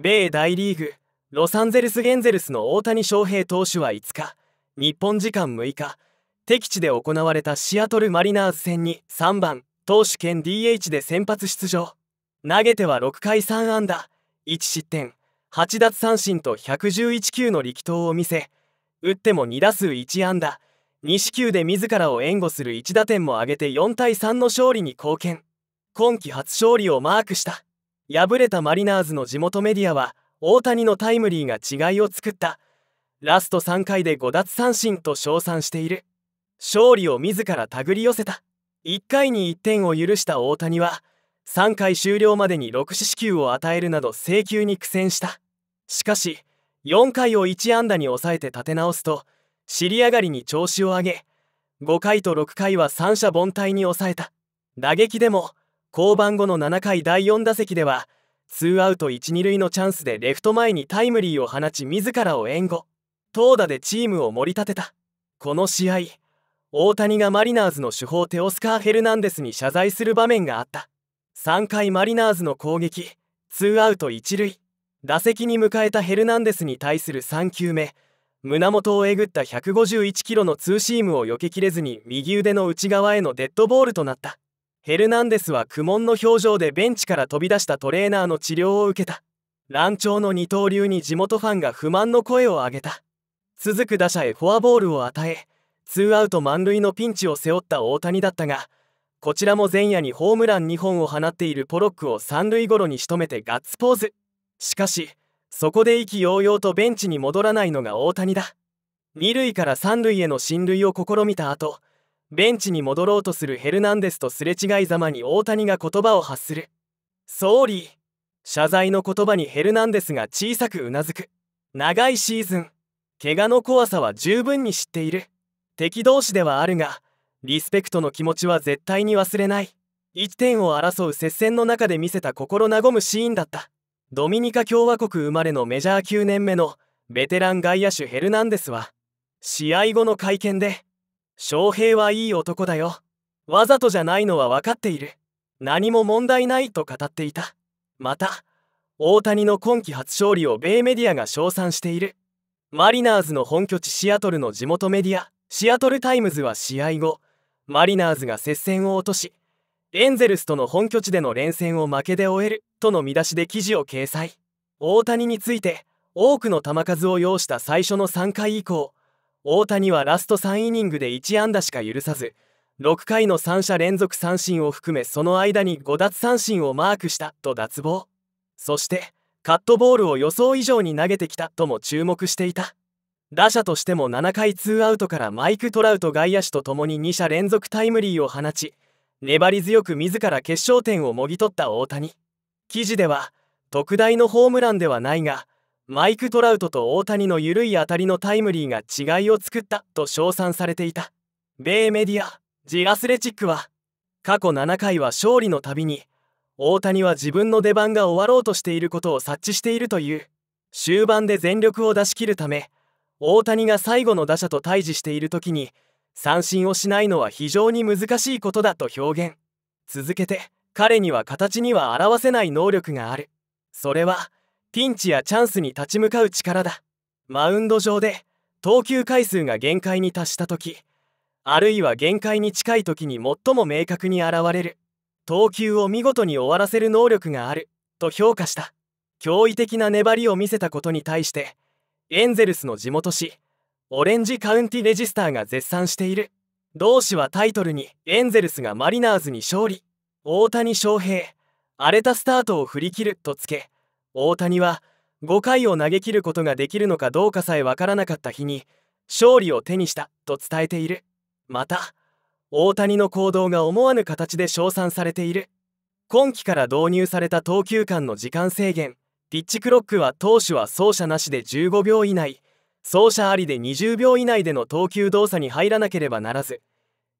米大リーグロサンゼルス・ゲンゼルスの大谷翔平投手は5日日本時間6日敵地で行われたシアトル・マリナーズ戦に3番投手兼 DH で先発出場投げては6回3安打1失点8奪三振と111球の力投を見せ打っても2打数1安打2四球で自らを援護する1打点も挙げて4対3の勝利に貢献今季初勝利をマークした。敗れたマリナーズの地元メディアは大谷のタイムリーが違いを作ったラスト3回で5奪三振と称賛している勝利を自ら手繰り寄せた1回に1点を許した大谷は3回終了までに6四死球を与えるなど制球に苦戦したしかし4回を1安打に抑えて立て直すと尻上がりに調子を上げ5回と6回は三者凡退に抑えた打撃でも降板後の7回第4打席ではツーアウト1、2塁のチャンスでレフト前にタイムリーを放ち自らを援護投打でチームを盛り立てたこの試合大谷がマリナーズの主砲テオスカー・ヘルナンデスに謝罪する場面があった3回マリナーズの攻撃ツーアウト1塁打席に迎えたヘルナンデスに対する3球目胸元をえぐった151キロのツーシームを避けきれずに右腕の内側へのデッドボールとなったヘルナンデスは苦悶の表情でベンチから飛び出したトレーナーの治療を受けた乱調の二刀流に地元ファンが不満の声を上げた続く打者へフォアボールを与えツーアウト満塁のピンチを背負った大谷だったがこちらも前夜にホームラン2本を放っているポロックを三塁ごろに仕留めてガッツポーズしかしそこで意気揚々とベンチに戻らないのが大谷だ二塁から三塁への進塁を試みた後ベンチに戻ろうとするヘルナンデスとすれ違いざまに大谷が言葉を発する「総理」謝罪の言葉にヘルナンデスが小さくうなずく長いシーズン怪我の怖さは十分に知っている敵同士ではあるがリスペクトの気持ちは絶対に忘れない1点を争う接戦の中で見せた心和むシーンだったドミニカ共和国生まれのメジャー9年目のベテラン外野手ヘルナンデスは試合後の会見で翔平はいい男だよわざとじゃないのは分かっている何も問題ないと語っていたまた大谷の今季初勝利を米メディアが称賛しているマリナーズの本拠地シアトルの地元メディアシアトル・タイムズは試合後マリナーズが接戦を落としエンゼルスとの本拠地での連戦を負けで終えるとの見出しで記事を掲載大谷について多くの球数を要した最初の3回以降大谷はラスト3イニングで1安打しか許さず6回の3者連続三振を含めその間に5奪三振をマークしたと脱帽そしてカットボールを予想以上に投げてきたとも注目していた打者としても7回ツーアウトからマイク・トラウト外野手と共に2者連続タイムリーを放ち粘り強く自ら決勝点をもぎ取った大谷記事では特大のホームランではないがマイク・トラウトと大谷の緩い当たりのタイムリーが違いを作ったと称賛されていた米メディアジアスレチックは過去7回は勝利のたびに大谷は自分の出番が終わろうとしていることを察知しているという終盤で全力を出し切るため大谷が最後の打者と対峙している時に三振をしないのは非常に難しいことだと表現続けて彼には形には表せない能力があるそれはピンチやチャンスに立ち向かう力だマウンド上で投球回数が限界に達した時あるいは限界に近い時に最も明確に現れる投球を見事に終わらせる能力があると評価した驚異的な粘りを見せたことに対してエンゼルスの地元紙オレンジカウンティレジスターが絶賛している同氏はタイトルにエンゼルスがマリナーズに勝利大谷翔平荒れたスタートを振り切るとつけ大谷は5回を投げきることができるのかどうかさえわからなかった日に勝利を手にしたと伝えているまた大谷の行動が思わぬ形で称賛されている今季から導入された投球間の時間制限ピッチクロックは投手は走者なしで15秒以内走者ありで20秒以内での投球動作に入らなければならず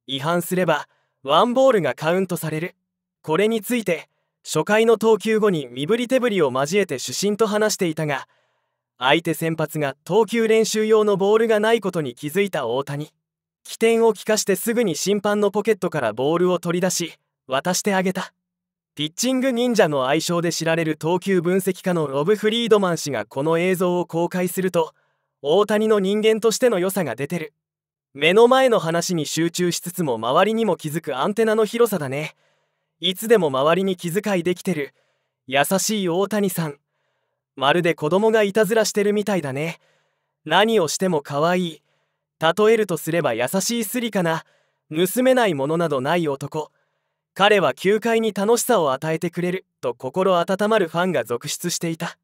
違反すればワンボールがカウントされるこれについて初回の投球後に身振り手振りを交えて主審と話していたが相手先発が投球練習用のボールがないことに気づいた大谷起点を利かしてすぐに審判のポケットからボールを取り出し渡してあげたピッチング忍者の愛称で知られる投球分析家のロブ・フリードマン氏がこの映像を公開すると大谷の人間としての良さが出てる目の前の話に集中しつつも周りにも気づくアンテナの広さだねいつでも周りに気遣いできてる優しい大谷さんまるで子供がいたずらしてるみたいだね何をしても可愛い例えるとすれば優しいスリかな盗めないものなどない男彼は球界に楽しさを与えてくれると心温まるファンが続出していた。